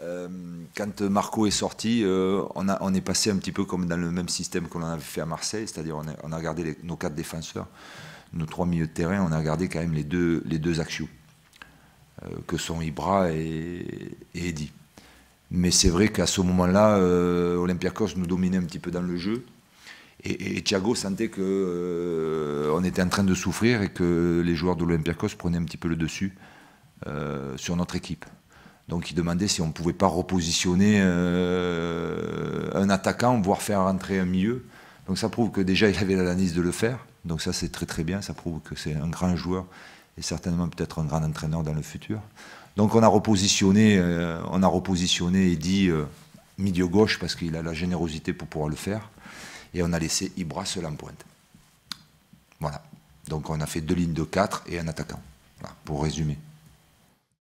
Euh, quand Marco est sorti, euh, on, est passé un petit peu comme dans le même système qu'on avait fait à Marseille, c'est-à-dire on, a gardé nos quatre défenseurs, nos trois milieux de terrain, on a gardé quand même les deux, les deux actions, euh, que sont Ibra et, et Eddy. Mais c'est vrai qu'à ce moment-là, Olympiakos nous dominait un petit peu dans le jeu. Et, et Thiago sentait qu'on était en train de souffrir et que les joueurs de l'Olympiakos prenaient un petit peu le dessus sur notre équipe. Donc il demandait si on ne pouvait pas repositionner euh, un attaquant, voire faire rentrer un milieu. Donc ça prouve que déjà il avait l'analyse de le faire. Donc ça c'est très très bien, ça prouve que c'est un grand joueur et certainement peut-être un grand entraîneur dans le futur. Donc on a repositionné, euh, on a repositionné Eddy euh, milieu gauche parce qu'il a la générosité pour pouvoir le faire. Et on a laissé Ibra seul en pointe. Voilà. Donc on a fait deux lignes de quatre et un attaquant. Voilà, pour résumer.